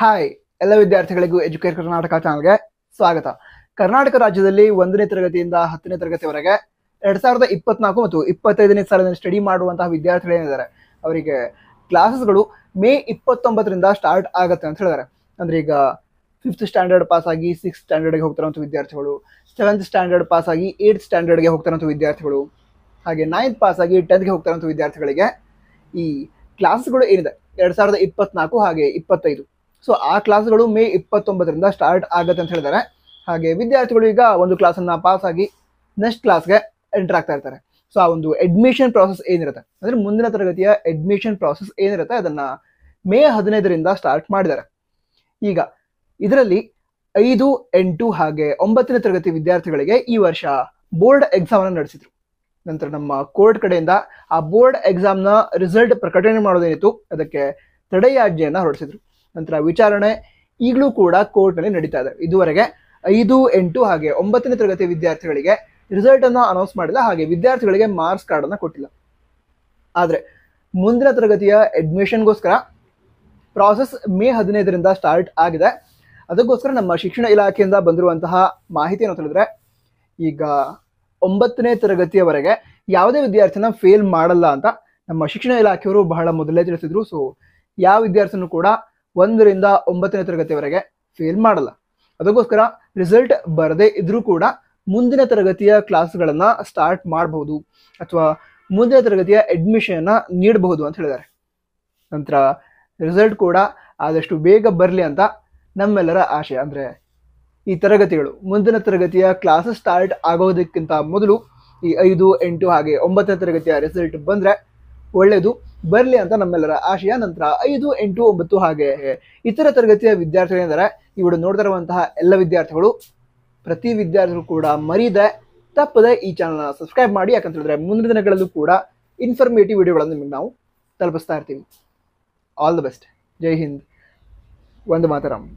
hi ಎಲ್ಲ ವಿದ್ಯಾರ್ಥಿಗಳಿಗೂ educate Karnataka ಚಾನಲ್ಗೆ ಸ್ವಾಗತ ಕರ್ನಾಟಕ ರಾಜ್ಯದಲ್ಲಿ ಒಂದನೇ ತರಗತಿಯಿಂದ ಹತ್ತನೇ ತರಗತಿವರೆಗೆ ಎರಡ್ ಸಾವಿರದ ಇಪ್ಪತ್ನಾಲ್ಕು ಮತ್ತು ಇಪ್ಪತ್ತೈದನೇ ಸಾಲಿನಲ್ಲಿ ಸ್ಟಡಿ ಮಾಡುವಂತಹ ಏನಿದ್ದಾರೆ ಅವರಿಗೆ ಕ್ಲಾಸಸ್ಗಳು ಮೇ ಇಪ್ಪತ್ತೊಂಬತ್ತರಿಂದ ಸ್ಟಾರ್ಟ್ ಆಗುತ್ತೆ ಅಂತ ಹೇಳಿದ್ದಾರೆ ಅಂದ್ರೆ ಈಗ ಫಿಫ್ತ್ ಸ್ಟ್ಯಾಂಡರ್ಡ್ ಪಾಸ್ ಆಗಿ ಸಿಕ್ಸ್ ಸ್ಟ್ಯಾಂಡರ್ಡ್ಗೆ ಹೋಗ್ತಾರಂಥ ವಿದ್ಯಾರ್ಥಿಗಳು ಸೆವೆಂತ್ ಸ್ಟ್ಯಾಂಡರ್ಡ್ ಪಾಸ್ ಆಗಿ ಏಯ್ಟ್ ಸ್ಟ್ಯಾಂಡರ್ಡ್ಗೆ ಹೋಗ್ತಾರಂಥ ವಿದ್ಯಾರ್ಥಿಗಳು ಹಾಗೆ ನೈನ್ತ್ ಪಾಸ್ ಆಗಿ ಟೆಂತ್ಗೆ ಹೋಗ್ತಾರಂಥ ವಿದ್ಯಾರ್ಥಿಗಳಿಗೆ ಈ ಕ್ಲಾಸ್ಗಳು ಏನಿದೆ ಎರಡ್ ಸಾವಿರದ ಇಪ್ಪತ್ನಾಲ್ಕು ಹಾಗೆ ಇಪ್ಪತ್ತೈದು ಸೊ ಆ ಕ್ಲಾಸ್ಗಳು ಮೇ ಇಪ್ಪತ್ತೊಂಬತ್ತರಿಂದ ಸ್ಟಾರ್ಟ್ ಆಗುತ್ತೆ ಅಂತ ಹೇಳಿದ್ದಾರೆ ಹಾಗೆ ವಿದ್ಯಾರ್ಥಿಗಳು ಈಗ ಒಂದು ಕ್ಲಾಸನ್ನು ಪಾಸ್ ಆಗಿ ನೆಕ್ಸ್ಟ್ ಕ್ಲಾಸ್ಗೆ ಎಂಟರ್ ಆಗ್ತಾ ಇರ್ತಾರೆ ಸೊ ಆ ಒಂದು ಅಡ್ಮಿಷನ್ ಪ್ರಾಸೆಸ್ ಏನಿರುತ್ತೆ ಅಂದರೆ ಮುಂದಿನ ತರಗತಿಯ ಅಡ್ಮಿಷನ್ ಪ್ರಾಸೆಸ್ ಏನಿರುತ್ತೆ ಅದನ್ನು ಮೇ ಹದಿನೈದರಿಂದ ಸ್ಟಾರ್ಟ್ ಮಾಡಿದ್ದಾರೆ ಈಗ ಇದರಲ್ಲಿ ಐದು ಎಂಟು ಹಾಗೆ ಒಂಬತ್ತನೇ ತರಗತಿ ವಿದ್ಯಾರ್ಥಿಗಳಿಗೆ ಈ ವರ್ಷ ಬೋರ್ಡ್ ಎಕ್ಸಾಮನ್ನು ನಡೆಸಿದ್ರು ನಂತರ ನಮ್ಮ ಕೋರ್ಟ್ ಕಡೆಯಿಂದ ಆ ಬೋರ್ಡ್ ಎಕ್ಸಾಮ್ನ ರಿಸಲ್ಟ್ ಪ್ರಕಟಣೆ ಮಾಡೋದೇನಿತ್ತು ಅದಕ್ಕೆ ತಡೆಯಾಜ್ಞೆಯನ್ನು ಹೊರಡಿಸಿದ್ರು ನಂತರ ವಿಚಾರಣೆ ಈಗಲೂ ಕೂಡ ಕೋರ್ಟ್ನಲ್ಲಿ ನಡೀತಾ ಇದೆ ಇದುವರೆಗೆ ಐದು ಎಂಟು ಹಾಗೆ ಒಂಬತ್ತನೇ ತರಗತಿ ವಿದ್ಯಾರ್ಥಿಗಳಿಗೆ ರಿಸಲ್ಟ್ ಅನ್ನು ಅನೌನ್ಸ್ ಮಾಡಿಲ್ಲ ಹಾಗೆ ವಿದ್ಯಾರ್ಥಿಗಳಿಗೆ ಮಾರ್ಕ್ಸ್ ಕಾರ್ಡ್ ಅನ್ನು ಕೊಟ್ಟಿಲ್ಲ ಆದರೆ ಮುಂದಿನ ತರಗತಿಯ ಅಡ್ಮಿಷನ್ಗೋಸ್ಕರ ಪ್ರಾಸೆಸ್ ಮೇ ಹದಿನೈದರಿಂದ ಸ್ಟಾರ್ಟ್ ಆಗಿದೆ ಅದಕ್ಕೋಸ್ಕರ ನಮ್ಮ ಶಿಕ್ಷಣ ಇಲಾಖೆಯಿಂದ ಬಂದಿರುವಂತಹ ಮಾಹಿತಿ ಏನು ತಿಳಿದ್ರೆ ಈಗ ಒಂಬತ್ತನೇ ತರಗತಿಯವರೆಗೆ ಯಾವುದೇ ವಿದ್ಯಾರ್ಥಿನ ಫೇಲ್ ಮಾಡಲ್ಲ ಅಂತ ನಮ್ಮ ಶಿಕ್ಷಣ ಇಲಾಖೆಯವರು ಬಹಳ ಮೊದಲೇ ತಿಳಿಸಿದ್ರು ಸೊ ಯಾವ ವಿದ್ಯಾರ್ಥಿನೂ ಕೂಡ ಒಂದರಿಂದ ಒಂಬತ್ತನೇ ತರಗತಿವರೆಗೆ ಫೇಲ್ ಮಾಡಲ್ಲ ಅದಕ್ಕೋಸ್ಕರ ರಿಸಲ್ಟ್ ಬರದೇ ಇದ್ರೂ ಕೂಡ ಮುಂದಿನ ತರಗತಿಯ ಕ್ಲಾಸ್ಗಳನ್ನು ಸ್ಟಾರ್ಟ್ ಮಾಡಬಹುದು ಅಥವಾ ಮುಂದಿನ ತರಗತಿಯ ಅಡ್ಮಿಷನ್ನ ನೀಡಬಹುದು ಅಂತ ಹೇಳಿದ್ದಾರೆ ನಂತರ ರಿಸಲ್ಟ್ ಕೂಡ ಆದಷ್ಟು ಬೇಗ ಬರಲಿ ಅಂತ ನಮ್ಮೆಲ್ಲರ ಆಶಯ ಅಂದರೆ ಈ ತರಗತಿಗಳು ಮುಂದಿನ ತರಗತಿಯ ಕ್ಲಾಸ್ ಸ್ಟಾರ್ಟ್ ಆಗೋದಕ್ಕಿಂತ ಮೊದಲು ಈ ಐದು ಎಂಟು ಹಾಗೆ ಒಂಬತ್ತನೇ ತರಗತಿಯ ರಿಸಲ್ಟ್ ಬಂದರೆ ಒಳ್ಳೆಯದು ಬರಲಿ ಅಂತ ನಮ್ಮೆಲ್ಲರ ಆಶಯ ನಂತರ ಐದು ಎಂಟು ಒಂಬತ್ತು ಹಾಗೆ ಇತರ ತರಗತಿಯ ವಿದ್ಯಾರ್ಥಿಗಳೇ ಇವರು ನೋಡ್ತಾ ಇರುವಂತಹ ಎಲ್ಲ ವಿದ್ಯಾರ್ಥಿಗಳು ಪ್ರತಿ ವಿದ್ಯಾರ್ಥಿಗಳು ಕೂಡ ಮರೀದೆ ತಪ್ಪದೆ ಈ ಚಾನಲ್ನ ಸಬ್ಸ್ಕ್ರೈಬ್ ಮಾಡಿ ಯಾಕಂತ ಹೇಳಿದ್ರೆ ಮುಂದಿನ ದಿನಗಳಲ್ಲೂ ಕೂಡ ಇನ್ಫಾರ್ಮೇಟಿವ್ ವಿಡಿಯೋಗಳನ್ನು ನಿಮಗೆ ನಾವು ತಲುಪಿಸ್ತಾ ಇರ್ತೀವಿ ಆಲ್ ದ ಬೆಸ್ಟ್ ಜೈ ಹಿಂದ್ ಒಂದು ಮಾತರಂ